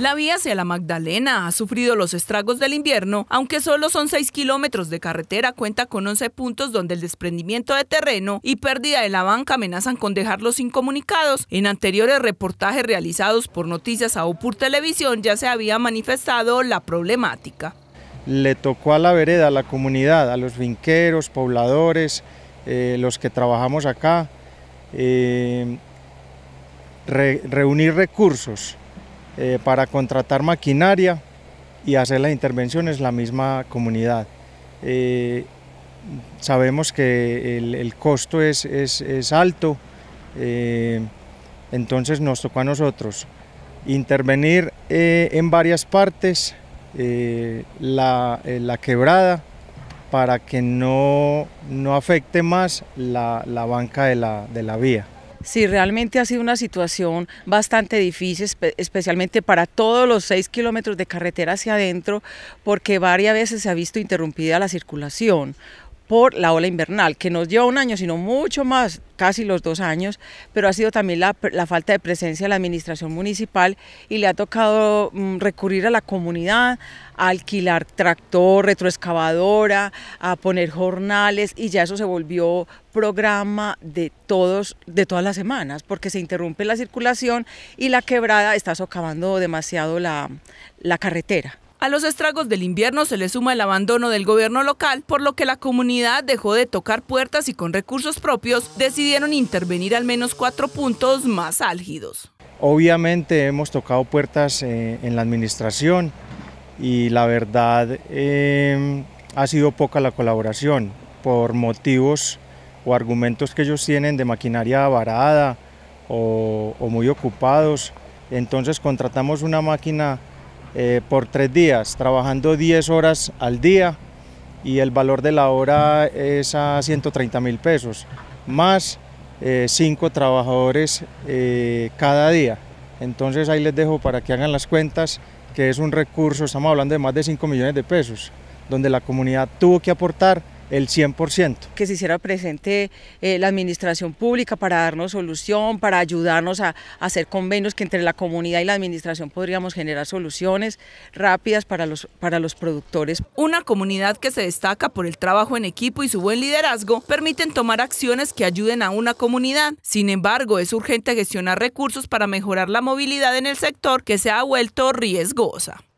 La vía hacia la Magdalena ha sufrido los estragos del invierno, aunque solo son 6 kilómetros de carretera, cuenta con 11 puntos donde el desprendimiento de terreno y pérdida de la banca amenazan con dejarlos incomunicados. En anteriores reportajes realizados por Noticias Aopur Televisión ya se había manifestado la problemática. Le tocó a la vereda, a la comunidad, a los vinqueros, pobladores, eh, los que trabajamos acá, eh, reunir recursos eh, para contratar maquinaria y hacer las intervenciones la misma comunidad. Eh, sabemos que el, costo es, alto, eh, entonces nos tocó a nosotros intervenir en varias partes la, la, quebrada para que no, afecte más la, banca de la vía. Sí, realmente ha sido una situación bastante difícil, especialmente para todos los seis kilómetros de carretera hacia adentro, porque varias veces se ha visto interrumpida la circulación por la ola invernal, que nos dio un año, sino mucho más, casi los dos años, pero ha sido también la, falta de presencia de la administración municipal y le ha tocado mm, recurrir a la comunidad, alquilar tractor, retroexcavadora, a poner jornales y ya eso se volvió programa de todos de todas las semanas porque se interrumpe la circulación y la quebrada está socavando demasiado la carretera. A los estragos del invierno se le suma el abandono del gobierno local, por lo que la comunidad dejó de tocar puertas y con recursos propios decidieron intervenir al menos cuatro puntos más álgidos. Obviamente hemos tocado puertas eh, en la administración y la verdad em, ha sido poca la colaboración por motivos o argumentos que ellos tienen de maquinaria varada o, o muy ocupados. Entonces contratamos una máquina eh, por tres días, trabajando 10 horas al día y el valor de la hora es a 130 mil pesos, más eh, cinco trabajadores eh, cada día. Entonces ahí les dejo para que hagan las cuentas, que es un recurso, estamos hablando de más de 5 millones de pesos, donde la comunidad tuvo que aportar el 100%. Que se hiciera presente eh, la administración pública para darnos solución, para ayudarnos a, a, hacer convenios que entre la comunidad y la administración podríamos generar soluciones rápidas para los, para los productores. Una comunidad que se destaca por el trabajo en equipo y su buen liderazgo permiten tomar acciones que ayuden a una comunidad. Sin embargo, es urgente gestionar recursos para mejorar la movilidad en el sector que se ha vuelto riesgosa.